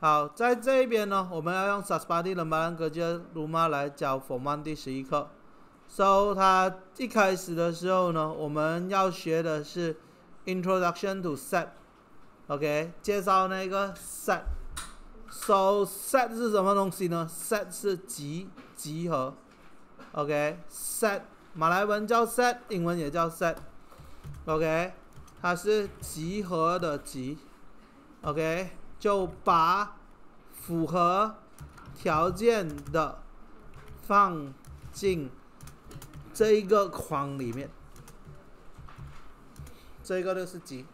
好，在这边呢，我们要用 Sasbadi 马兰格杰鲁马来教佛曼第十一课。So，它一开始的时候呢，我们要学的是 Introduction to Set，OK？介绍那个 Set。So，Set 是什么东西呢？Set 是集，集合。OK，Set 马来文叫 Set，英文也叫 Set。OK，它是集合的集。OK。就把符合条件的放进这一个框里面，这一个就是几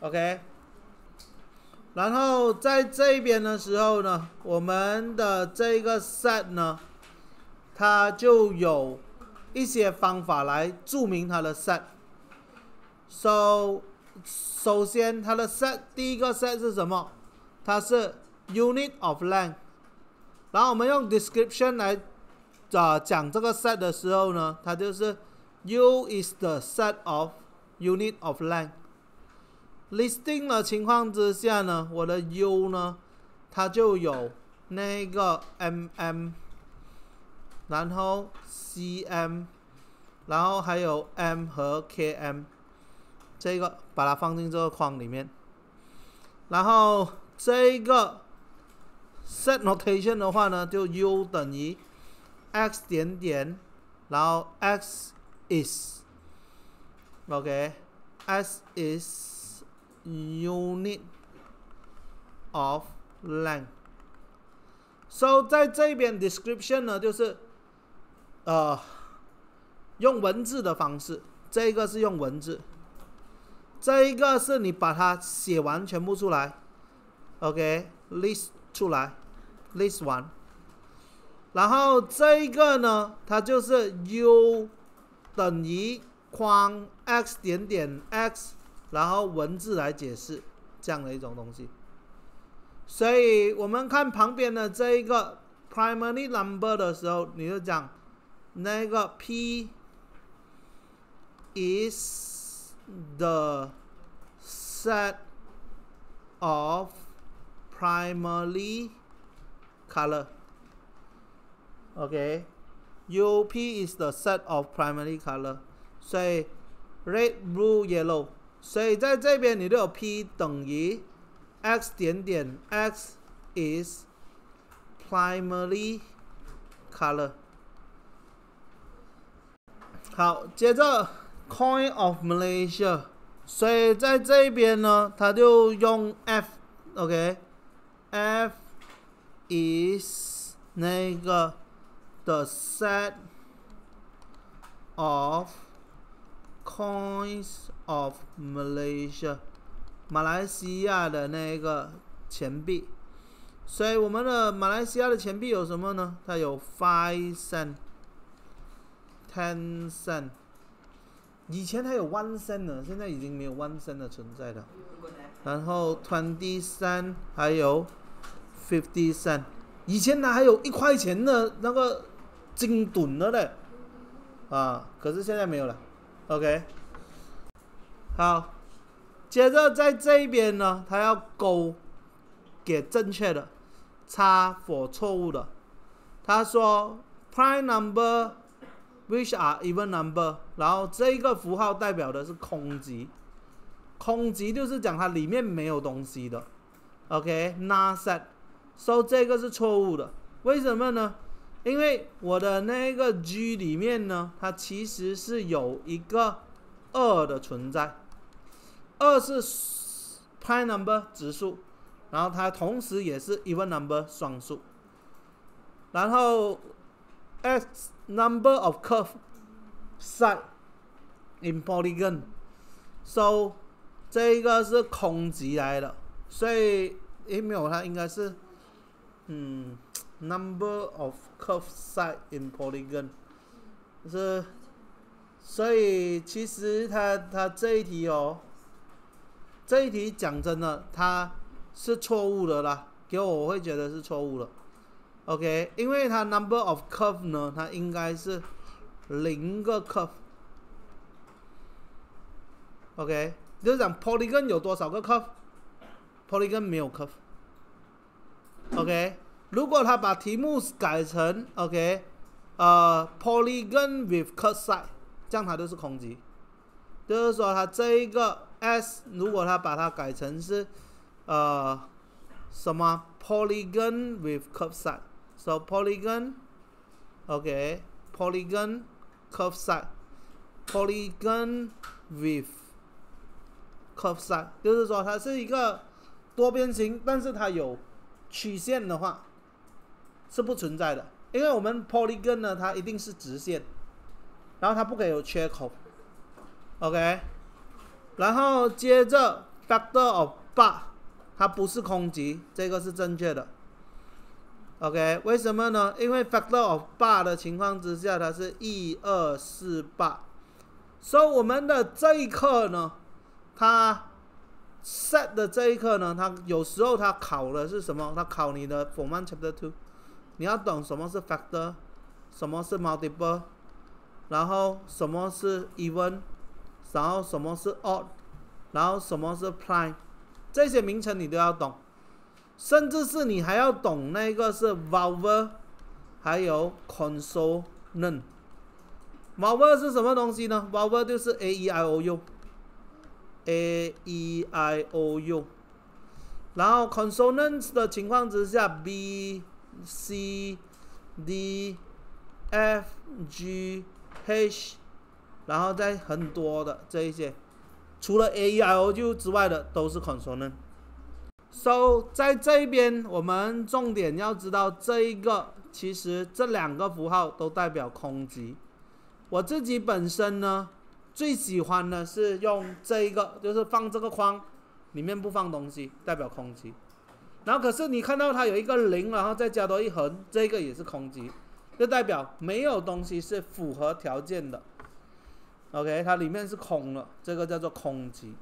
o k 然后在这边的时候呢，我们的这个 set 呢，它就有一些方法来注明它的 set，so 首先，它的 set 第一个 set 是什么？它是 unit of length。然后我们用 description 来，呃，讲这个 set 的时候呢，它就是 U is the set of unit of length。listing 的情况之下呢，我的 U 呢，它就有那个 mm，然后 cm，然后还有 m 和 km。这个把它放进这个框里面，然后这一个 set notation 的话呢，就 u 等于 x 点点，然后 x is，OK，x is unit of length。So 在这边 description 呢，就是呃用文字的方式，这个是用文字。这一个是你把它写完全部出来，OK，list 出来，list 完。然后这一个呢，它就是 u 等于框 x 点点 x，然后文字来解释这样的一种东西。所以我们看旁边的这一个 primary number 的时候，你就讲那个 p is。the set of primary color okay UP is the set of primary color Say red blue yellow 所以在这边你都有 P 等于 x 点点 x is primary color 好接着 Coin of Malaysia，所以在这边呢，它就用 F，OK，F is 那个的 set of coins of Malaysia，马来西亚的那个钱币。所以我们的马来西亚的钱币有什么呢？它有 five cent，ten cent。以前还有 one cent 呢，现在已经没有 one cent 的存在了。然后 twenty cent 还有 fifty cent。以前它还有一块钱的那个金盾了嘞，啊，可是现在没有了。OK，好，接着在这边呢，他要勾给正确的，叉或错误的。他说 prime number。Which are even number，然后这个符号代表的是空集，空集就是讲它里面没有东西的，OK？Not set，所以这个是错误的。为什么呢？因为我的那个 G 里面呢，它其实是有一个二的存在，二是 pi number，指数，然后它同时也是 even number，双数。然后 S Number of curve side in polygon，So 这一个是空集来的，所以 email 它应该是嗯，number of curve side in polygon 是，所以其实它它这一题哦，这一题讲真的它是错误的啦，给我我会觉得是错误了。OK，因为它 number of curve 呢，它应该是零个 curve。OK，就是讲 polygon 有多少个 curve，polygon 没有 curve。OK，如果他把题目改成 OK，呃，polygon with curve side，这样它就是空集。就是说，它这一个 S，如果他把它改成是呃什么 polygon with curve side。So polygon，OK，polygon，c u r v e side，polygon with c u r v e side，就是说它是一个多边形，但是它有曲线的话是不存在的，因为我们 polygon 呢，它一定是直线，然后它不可以有缺口，OK，然后接着 factor of bar，它不是空集，这个是正确的。OK，为什么呢？因为 factor of 八的情况之下，它是一二四八。所以我们的这一课呢，它 set 的这一课呢，它有时候它考的是什么？它考你的 Form One Chapter Two，你要懂什么是 factor，什么是 multiple，然后什么是 even，然后什么是 odd，然后什么是 prime，这些名称你都要懂。甚至是你还要懂那个是 v o v e r 还有 consonant。v o v e r 是什么东西呢 v o v e r 就是 a e i o u，a e i o u。然后 consonant 的情况之下，b c d f g h，然后再很多的这一些，除了 a e i o u 之外的都是 consonant。So 在这边，我们重点要知道这一个，其实这两个符号都代表空集。我自己本身呢，最喜欢的是用这一个，就是放这个框里面不放东西，代表空集。然后可是你看到它有一个零，然后再加多一横，这个也是空集，就代表没有东西是符合条件的。OK，它里面是空了，这个叫做空集。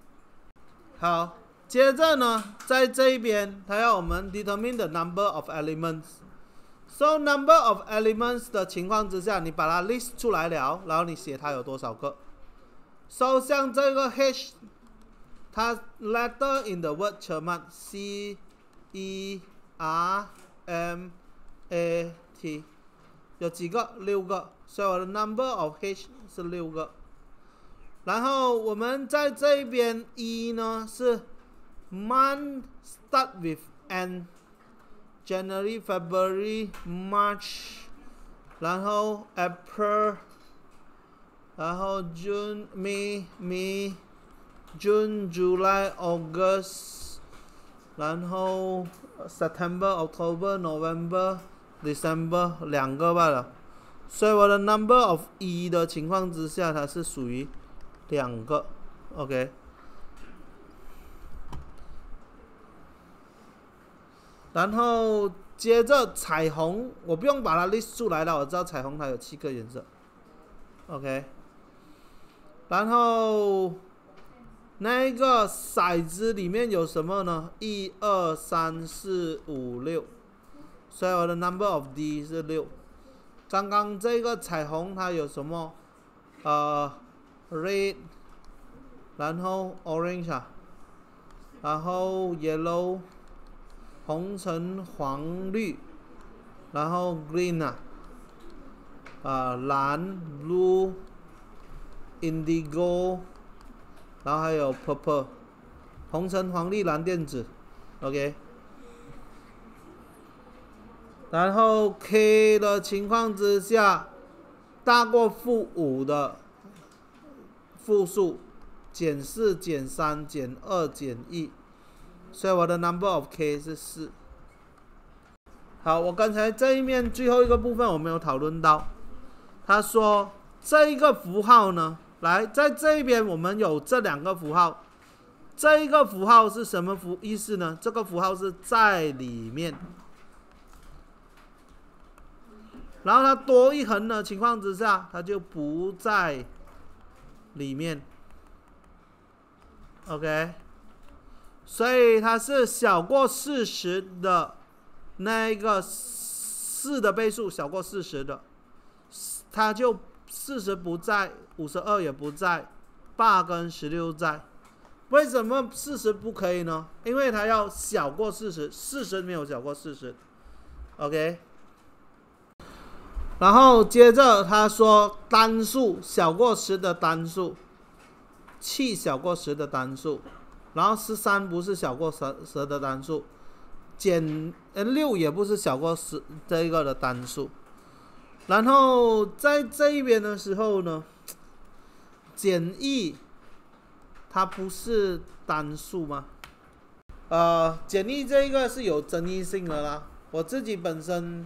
好。接着呢，在这一边，它要我们 determine the number of elements。so number of elements 的情况之下，你把它 list 出来了，然后你写它有多少个。so 像这个 h，它 letter in the word c e r m a n c e r m a t，有几个？六个。所以我的 number of h 是六个。然后我们在这边 e 呢是。month start with N January February March 然后 April June May May June July August September October November December 两个罢了，所以我的 number of 一的情况之下，它是属于两个，OK。然后接着彩虹，我不用把它 list 出来了，我知道彩虹它有七个颜色。OK。然后那个骰子里面有什么呢？一二三四五六，所以我的 number of D 是六。刚刚这个彩虹它有什么？呃，red，然后 orange，然后 yellow。红橙黄绿，然后 green 啊，啊蓝 blue，indigo，然后还有 purple，红橙黄绿蓝电子，OK。然后 k 的情况之下，大过负五的负数，减四减三减二减一。所以我的 number of k 是四。好，我刚才这一面最后一个部分，我没有讨论到，他说这一个符号呢，来，在这边我们有这两个符号，这一个符号是什么符意思呢？这个符号是在里面，然后它多一横的情况之下，它就不在里面。OK。所以它是小过四十的那一个四的倍数，小过四十的，它就四十不在，五十二也不在，八跟十六在。为什么四十不可以呢？因为它要小过四十，四十没有小过四十。OK。然后接着他说单数小过十的单数，七小过十的单数。然后十三不是小过十十的单数，减呃六也不是小过十这个的单数，然后在这一边的时候呢，减一，它不是单数吗？呃，简易这一个是有争议性的啦。我自己本身，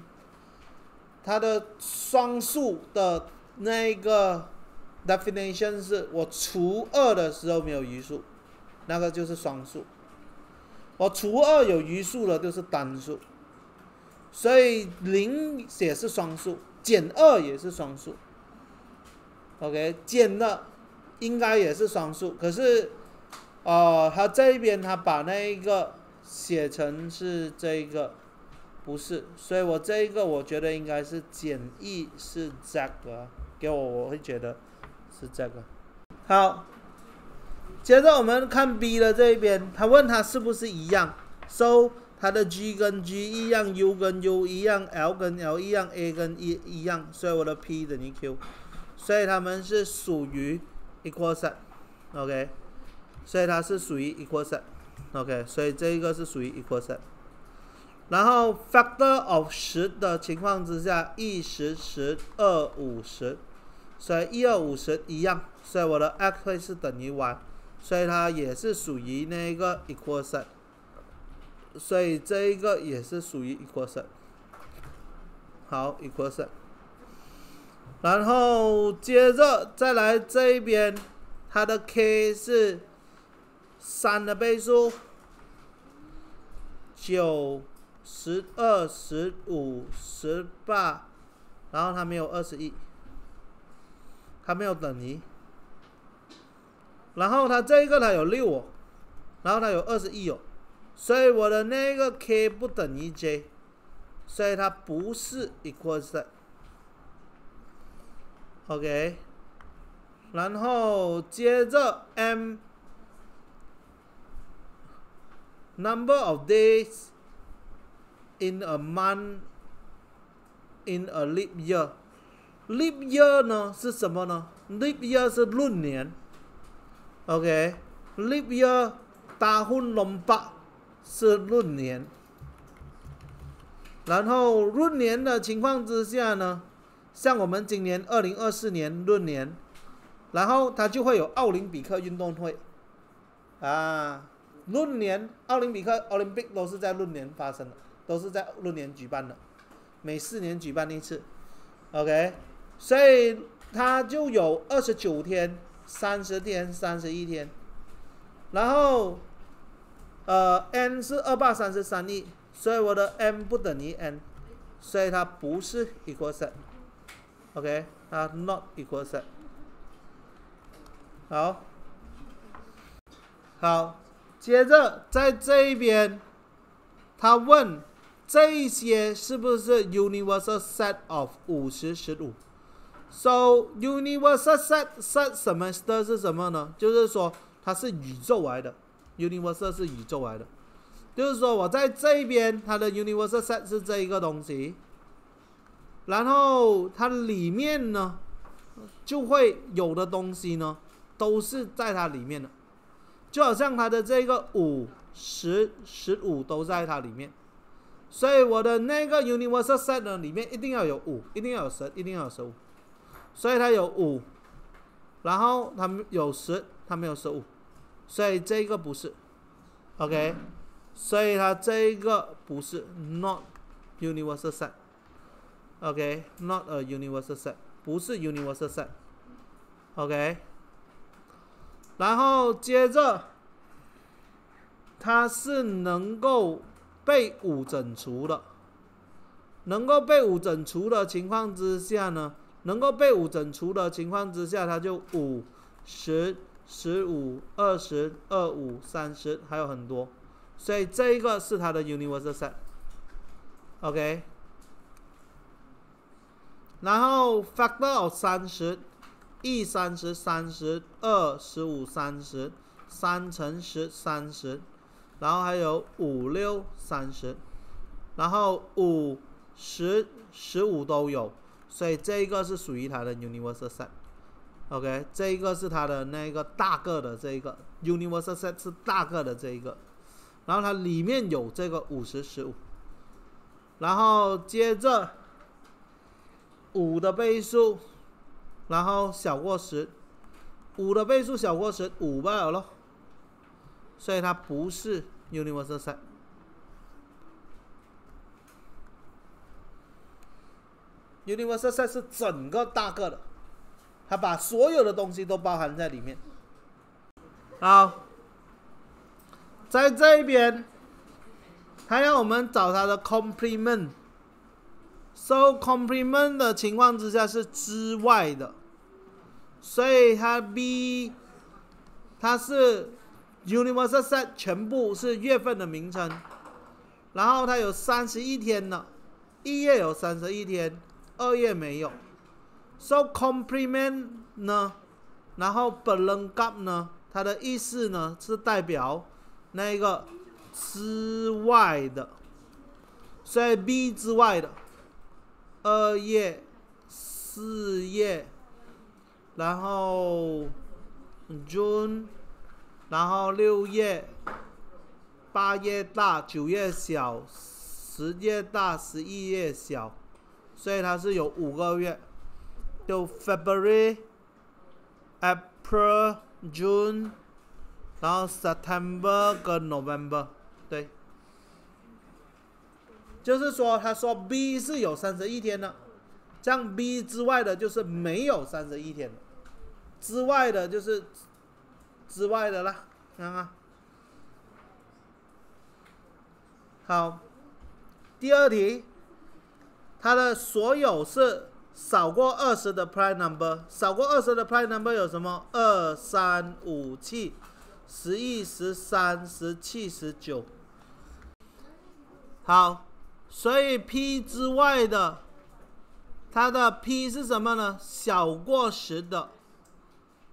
它的双数的那个 definition 是我除二的时候没有余数。那个就是双数，我除二有余数的，就是单数。所以零写是双数，减二也是双数。OK，减二应该也是双数。可是，哦，他这边他把那一个写成是这个，不是。所以我这一个我觉得应该是减一，是这个。给我，我会觉得是这个。好。接着我们看 B 的这一边，他问他是不是一样？So 它的 G 跟 G 一样，U 跟 U 一样，L 跟 L 一样，A 跟 E 一样，所以我的 P 等于 Q，所以他们是属于 equal set，OK？所以它是属于 equal set，OK？所以这一个是属于 equal set。然后 factor of 十的情况之下，一十、十、二五十，所以一二五十一样，所以我的 x 会是等于 y。所以它也是属于那个 e q u a l s 所以这一个也是属于 e q u a l s 好 e q u a l 然后接着再来这一边，它的 k 是三的倍数，九、十、二、十、五、十八，然后它没有二十一，它没有等于。然后它这一个它有六哦，然后它有二十一哦，所以我的那个 k 不等于 j，所以它不是 equal s OK，然后接着 m number of days in a month in a leap year，leap year 呢是什么呢？leap year 是闰年。OK，leap 利比亚、阿富混龙八是闰年。然后闰年的情况之下呢，像我们今年二零二四年闰年，然后它就会有奥林匹克运动会。啊，闰年奥林匹克、奥林匹克都是在闰年发生的，都是在闰年举办的，每四年举办一次。OK，所以它就有二十九天。三十天，三十一天，然后，呃，n 是二百三十三亿，所以我的 n 不等于 n，所以它不是 equal set，OK，它 not equal set。好，好，接着在这一边，他问这一些是不是 universal set of 五0 15。So u n i v e r s a l set set 什么 s e r 是什么呢？就是说它是宇宙来的 u n i v e r s a l 是宇宙来的。就是说我在这边，它的 u n i v e r s a l set 是这一个东西，然后它里面呢就会有的东西呢都是在它里面的，就好像它的这个五、十、十五都在它里面。所以我的那个 u n i v e r s a l set 呢里面一定要有五，一定要有十，一定要有十五。所以它有五，然后它有有十，它没有十五，所以这个不是，OK。所以它这个不是 Not Universal Set，OK，Not a Universal Set，不是 Universal Set，OK。然后接着，它是能够被五整除的，能够被五整除的情况之下呢？能够被五整除的情况之下，它就五、十、十五、二十二、五、三十，还有很多。所以这一个是它的 universal set，OK。然后 factor of 三十，一三十、三十二十五、三十，三乘十三十，然后还有五六三十，然后五十、十五都有。所以这一个是属于它的 universal set，OK，这一个是它的那个大个的这一个 universal set 是大个的这一个，然后它里面有这个五十十五，然后接着五的倍数，然后小过十，五的倍数小过十五倍了咯，所以它不是 universal set。Universal set 是整个大个的，它把所有的东西都包含在里面。好，在这边，他要我们找它的 complement。So complement 的情况之下是之外的，所以它 B，它是 universal set 全部是月份的名称，然后它有三十一天呢，一月有三十一天。二月没有，so complement 呢？然后 belong a p 呢？它的意思呢是代表那个之外的，所以 B 之外的二月、四月，然后 June，然后六月、八月大，九月小，十月大，十一月小。所以它是有五个月，就 February、April、June，然后 September 跟 November，对。就是说，他说 B 是有三十一天的，像 B 之外的，就是没有三十一天的，之外的，就是之外的啦。看看，好，第二题。它的所有是少过二十的 prime number，少过二十的 prime number 有什么？二、三、五、七、十一、十三、十七、十九。好，所以 p 之外的，它的 p 是什么呢？小过十的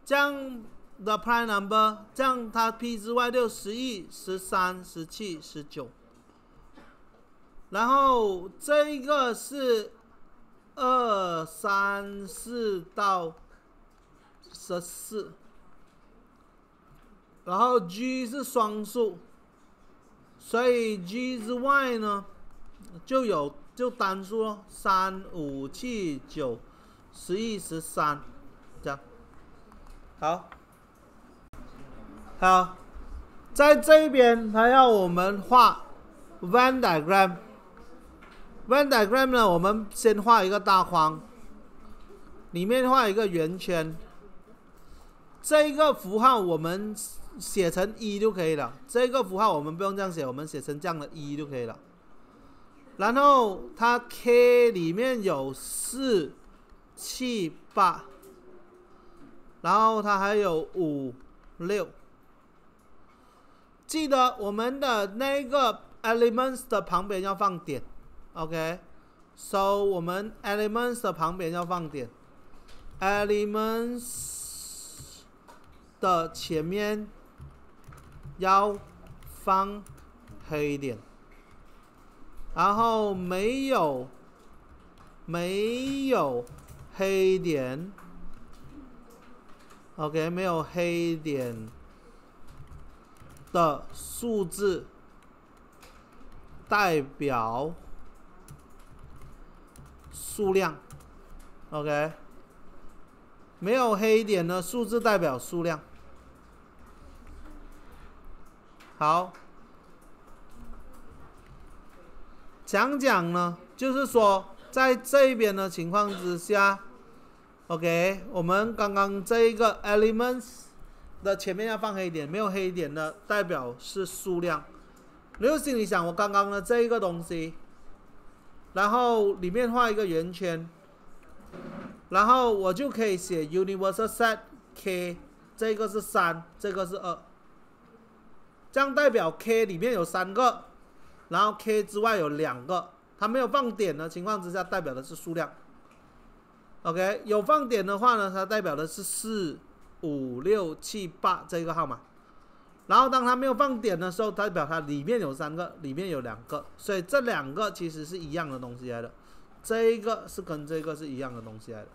这样的 prime number，这样它 p 之外就十一、十三、十七、十九。然后这一个是二、三、四到十四，然后 G 是双数，所以 G 之外呢就有就单数咯，三、五、七、九、十一、十三，这样。好，好，在这边他要我们画 Venn diagram。Venn diagram 呢？我们先画一个大框，里面画一个圆圈。这一个符号我们写成一就可以了。这个符号我们不用这样写，我们写成这样的“一”就可以了。然后它 K 里面有四、七、八，然后它还有五六。记得我们的那个 elements 的旁边要放点。OK，so 我们 elements 的旁边要放点，elements 的前面要放黑点，然后没有没有黑点，OK，没有黑点的数字代表。数量，OK，没有黑点的数字代表数量。好，讲讲呢，就是说在这边的情况之下，OK，我们刚刚这一个 elements 的前面要放黑点，没有黑点的代表是数量。你就心里想，我刚刚的这一个东西。然后里面画一个圆圈，然后我就可以写 universal set K，这个是三，这个是二，这样代表 K 里面有三个，然后 K 之外有两个，它没有放点的情况之下，代表的是数量。OK，有放点的话呢，它代表的是四五六七八这个号码。然后，当它没有放点的时候，代表它里面有三个，里面有两个，所以这两个其实是一样的东西来的。这一个是跟这个是一样的东西来的。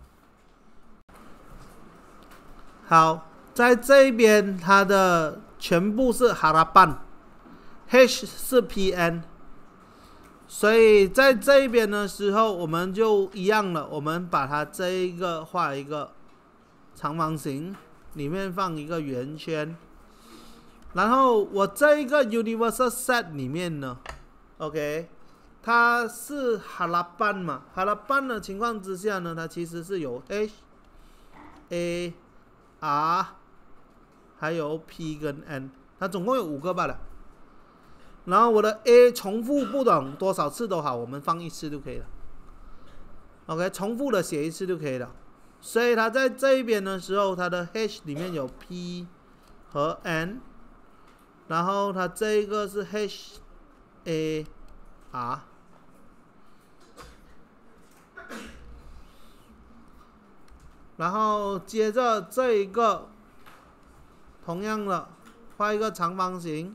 好，在这边它的全部是哈拉半，H 是 PN，所以在这边的时候我们就一样了。我们把它这一个画一个长方形，里面放一个圆圈。然后我这一个 universal set 里面呢，OK，它是哈拉班嘛？哈拉班的情况之下呢，它其实是有 H、A、R，还有 P 跟 N，它总共有五个罢了。然后我的 A 重复不懂多少次都好，我们放一次就可以了。OK，重复的写一次就可以了。所以它在这一边的时候，它的 H 里面有 P 和 N。然后它这一个是 H A R，然后接着这一个同样的画一个长方形，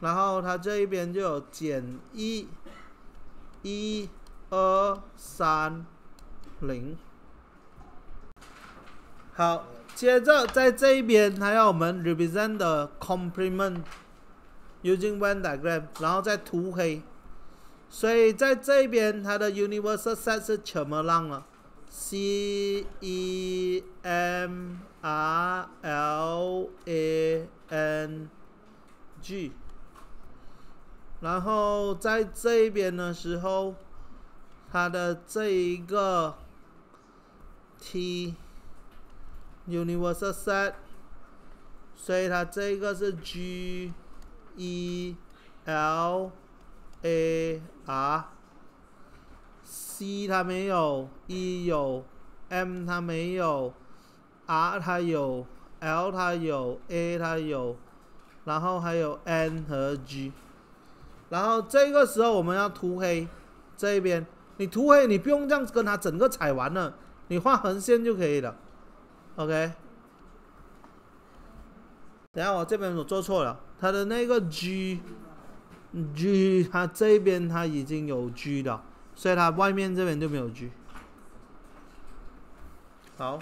然后它这一边就有减一、一、二、三、零，好。接着在这一边，它要我们 represent the complement using Venn diagram，然后再涂黑。所以在这边，它的 universal set 是什么浪了？C E M R L A N G。然后在这边的时候，它的这一个 T。Universal set，所以它这个是 G E L A R C 它没有，E 有，M 它没有，R 它有，L 它有，A 它有，然后还有 N 和 G。然后这个时候我们要涂黑这边。你涂黑，你不用这样子跟它整个踩完了，你画横线就可以了。OK，等下我这边我做错了，它的那个 G，G，它这边它已经有 G 了，所以它外面这边就没有 G。好，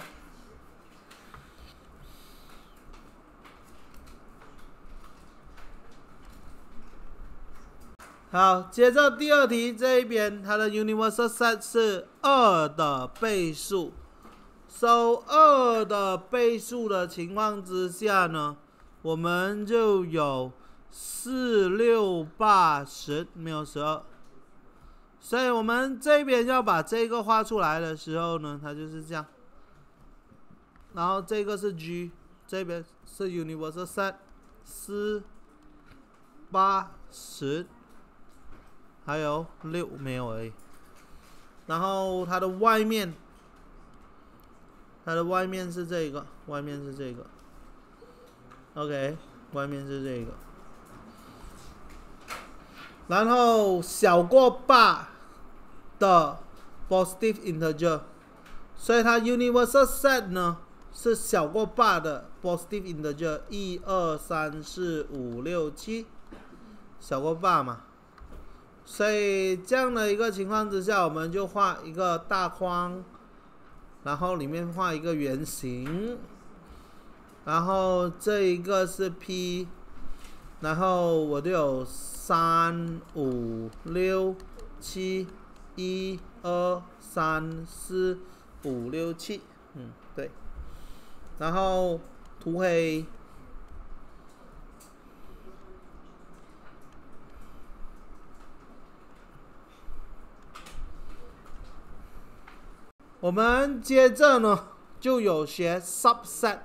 好，接着第二题这一边，它的 universal set 是二的倍数。收二的倍数的情况之下呢，我们就有四、六、八、十，没有十二。所以我们这边要把这个画出来的时候呢，它就是这样。然后这个是 G，这边是 Universal Set，四、八、十，还有六没有 A。然后它的外面。它的外面是这个，外面是这个，OK，外面是这个。然后小过八的 positive integer，所以它 universal set 呢是小过八的 positive integer，一二三四五六七，小过八嘛。所以这样的一个情况之下，我们就画一个大框。然后里面画一个圆形，然后这一个是 P，然后我都有三五六七一二三四五六七，嗯对，然后涂黑。我们接着呢，就有学 subset。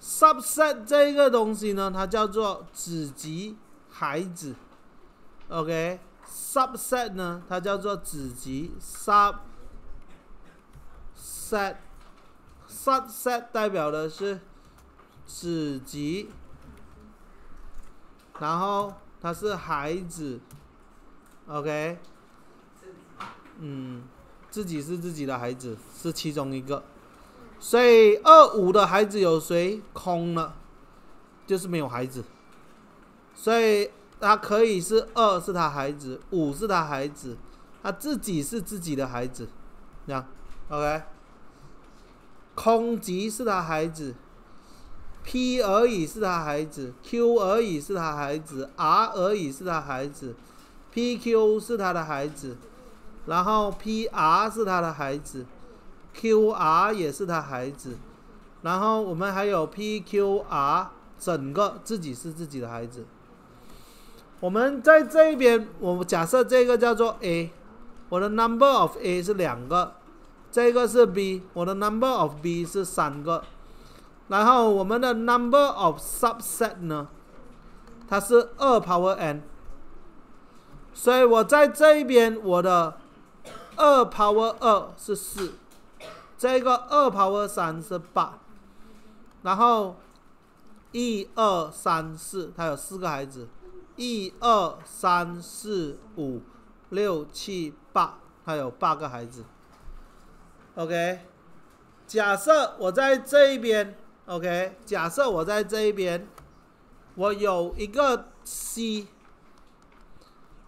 subset 这个东西呢，它叫做子集、孩子。OK，subset 呢，它叫做子集。subset，subset 代表的是子集，然后它是孩子。OK，嗯。自己是自己的孩子，是其中一个，所以二五的孩子有谁空了？就是没有孩子，所以他可以是二是他孩子，五是他孩子，他自己是自己的孩子，这样 OK？空即是他孩子，P 而已是他孩子，Q 而已是他孩子，R 而已是他孩子，PQ 是他的孩子。然后 P R 是他的孩子，Q R 也是他孩子，然后我们还有 P Q R 整个自己是自己的孩子。我们在这边，我假设这个叫做 A，我的 number of A 是两个，这个是 B，我的 number of B 是三个，然后我们的 number of subset 呢，它是二 power n。所以我在这边我的。二 power 二是四，这个二 power 三是八，然后一二三四，它有四个孩子，一二三四五六七八，它有八个孩子。OK，假设我在这一边，OK，假设我在这一边，我有一个 C，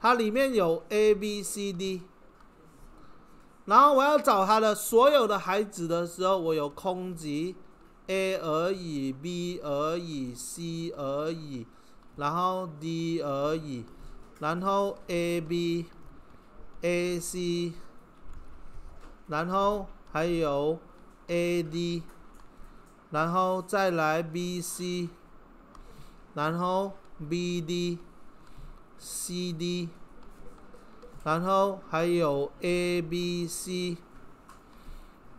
它里面有 A B C D。然后我要找他的所有的孩子的时候，我有空集 A 而已，B 而已，C 而已，然后 D 而已，然后 AB，AC，然后还有 AD，然后再来 BC，然后 BD，CD。然后还有 A B C，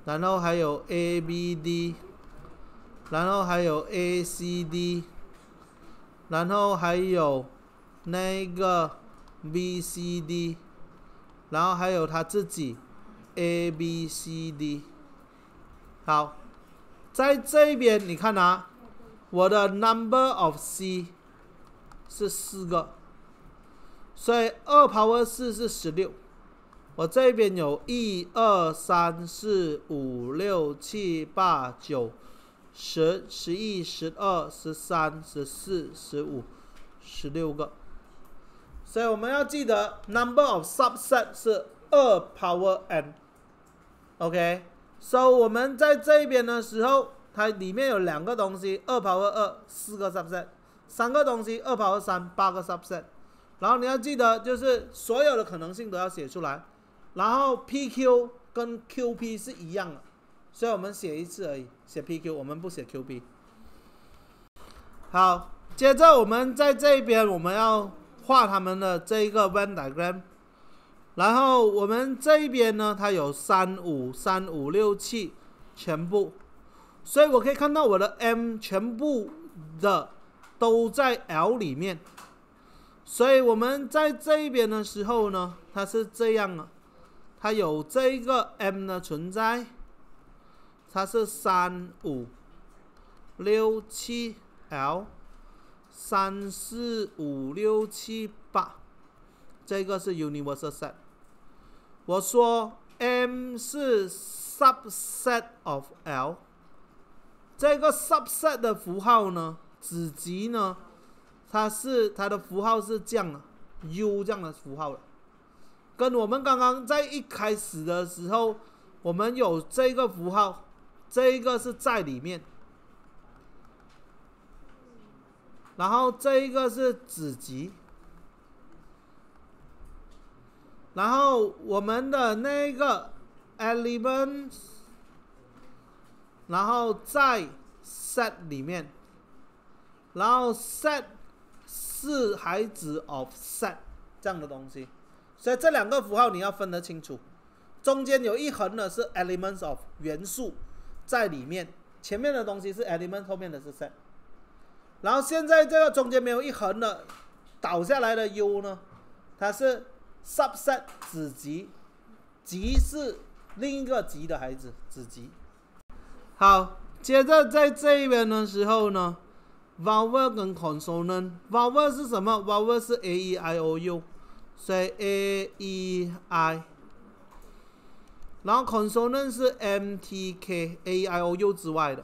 然后还有 A B D，然后还有 A C D，然后还有那个 B C D，然后还有它自己 A B C D。好，在这边你看啊，我的 number of C 是四个。所以二 power 二四是十六，我这边有一二三四五六七八九十十一十二十三十四十五十六个，所以我们要记得 number of subsets 是二 power n。OK，所以我们在这边的时候，它里面有两个东西，二 power 二四个 subset，三个东西二 power 三八个 subset。然后你要记得，就是所有的可能性都要写出来。然后 P Q 跟 Q P 是一样的，所以我们写一次而已，写 P Q，我们不写 Q P。好，接着我们在这边，我们要画他们的这一个 Venn Diagram。然后我们这一边呢，它有三五三五六七全部，所以我可以看到我的 M 全部的都在 L 里面。所以我们在这边的时候呢，它是这样啊，它有这个 M 的存在，它是三五六七 L 三四五六七八，这个是 Universal Set。我说 M 是 subset of L。这个 subset 的符号呢，子集呢？它是它的符号是这样的 u 这样的符号了，跟我们刚刚在一开始的时候，我们有这个符号，这一个是在里面，然后这一个是子集，然后我们的那个 elements，然后在 set 里面，然后 set。是孩子 of set 这样的东西，所以这两个符号你要分得清楚。中间有一横的，是 elements of 元素，在里面，前面的东西是 element，后面的是 set。然后现在这个中间没有一横的，倒下来的 U 呢，它是 subset 子集，集是另一个集的孩子，子集。好，接着在这一边的时候呢。v o w e r 跟 c o n s o n a n t v o w e r 是什么 v o w e r 是 A E I O U，所以 A E I。然后 Consonant 是 M T K A I O U 之外的，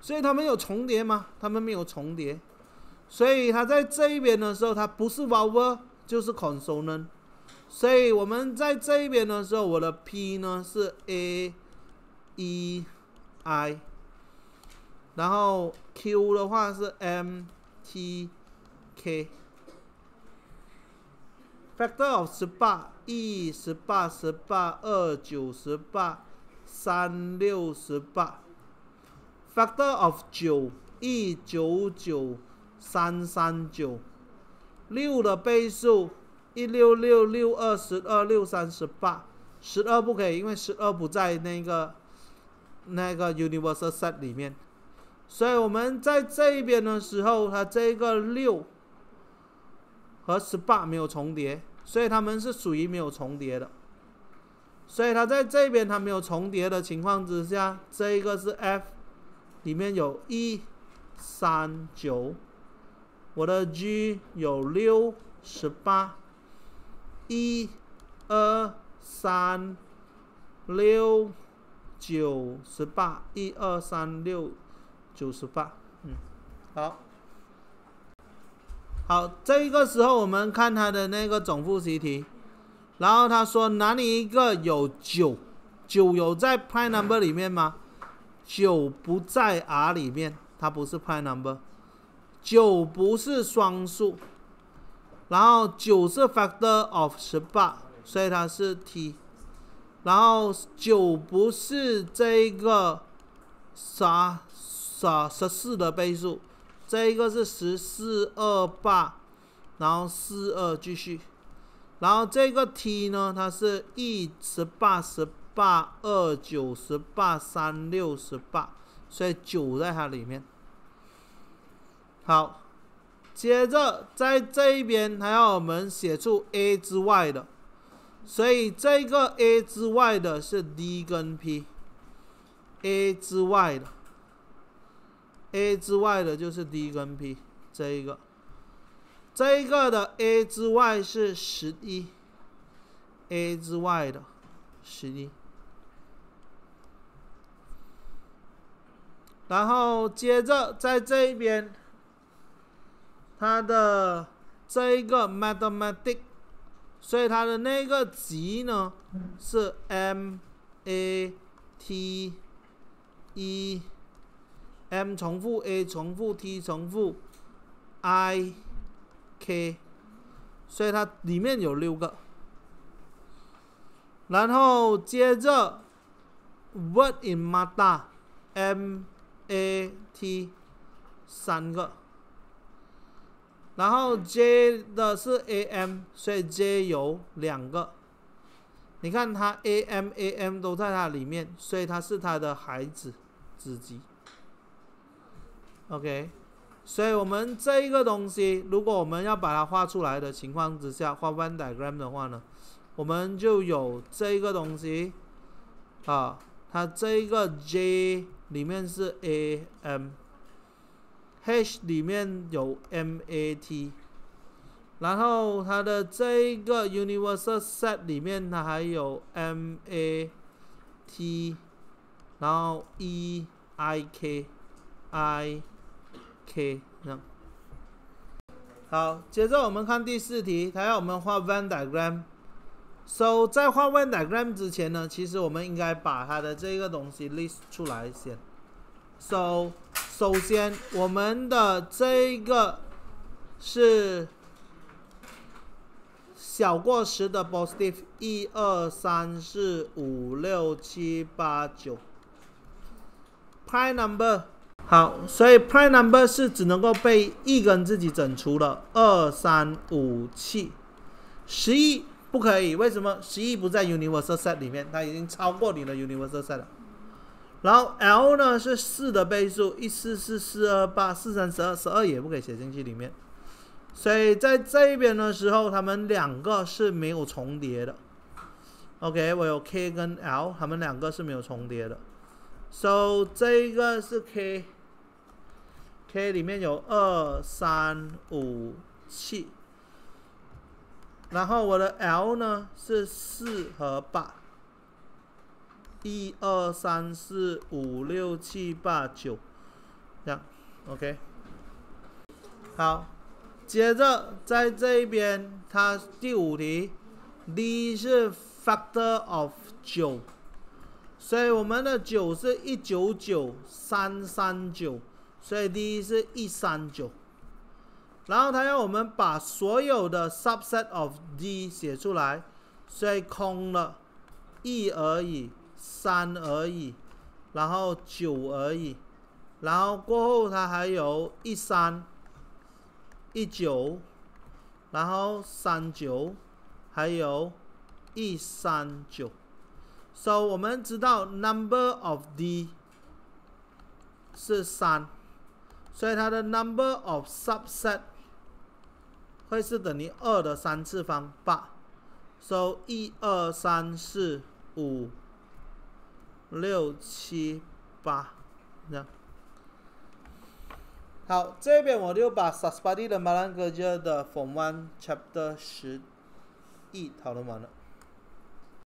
所以它们有重叠吗？它们没有重叠，所以它在这一边的时候，它不是 v o w e r 就是 Consonant，所以我们在这一边的时候，我的 P 呢是 A E I。然后 Q 的话是 M T K。Factor of 十八一十八十八二九十八三六十八。Factor of 九一九九三三九。六的倍数一六六六二十二六三十八。十二不可以，因为十二不在那个那个 Universal set 里面。所以我们在这边的时候，它这个六和十八没有重叠，所以他们是属于没有重叠的。所以它在这边它没有重叠的情况之下，这个是 F 里面有一三九，我的 G 有六十八，一二三六九十八，一二三六。九十八，嗯，好，好，这个时候我们看他的那个总复习题，然后他说哪里一个有九？九有在 pi number 里面吗？九不在 r 里面，它不是 pi number。九不是双数，然后九是 factor of 十八，所以它是 t。然后九不是这个啥？是啊，十四的倍数，这一个是十四二八，然后四二继续，然后这个 T 呢，它是一十八十八二九十八三六十八，所以九在它里面。好，接着在这一边，还要我们写出 A 之外的，所以这个 A 之外的是 D 跟 P，A 之外的。a 之外的就是 d 跟 p 这一个，这一个的 a 之外是十一，a 之外的十一，然后接着在这一边，它的这一个 mathematic，所以它的那个值呢是 m a t e。m 重复，a 重复，t 重复，i，k，所以它里面有六个。然后接着，word in mata，m a t，三个。然后 j 的是 a m，所以 j 有两个。你看它 a m a m 都在它里面，所以它是它的孩子子集。OK，所以，我们这一个东西，如果我们要把它画出来的情况之下，画 Venn diagram 的话呢，我们就有这一个东西，啊，它这一个 J 里面是 A M，H 里面有 M A T，然后它的这一个 Universal set 里面它还有 M A T，然后 E I K I。K，好，接着我们看第四题，它要我们画 Venn diagram。So，在画 Venn diagram 之前呢，其实我们应该把它的这个东西 list 出来先。So，首先我们的这个是小过十的 positive，一二三四五六七八九。Prime number。好，所以 prime number 是只能够被一根自己整除的，二、三、五、七、十一不可以，为什么？十一不在 u n i v e r s a l set 里面，它已经超过你的 u n i v e r s a l set 了。然后 l 呢是四的倍数，一、四、四、四、二、八、四、三、十二、十二也不可以写进去里面。所以在这边的时候，他们两个是没有重叠的。OK，我有 k 跟 l，他们两个是没有重叠的。so 这个是 K，K 里面有二、三、五、七，然后我的 L 呢是四和八，一二三四五六七八九，这样 OK。好，接着在这一边，它第五题，d 是 factor of 九。所以我们的九是一九九三三九，所以 D 是一三九。然后他要我们把所有的 subset of D 写出来，所以空了，一而已，三而已，然后九而已，然后过后它还有一三，一九，然后三九，还有一三九。So 我们知道 number of D 是三，所以它的 number of subset 会是等于二的三次方八。So 一二三四五六七八这样。好，这边我就把 s u 萨斯巴蒂的马兰戈尼的 Form One Chapter 十一讨论完了。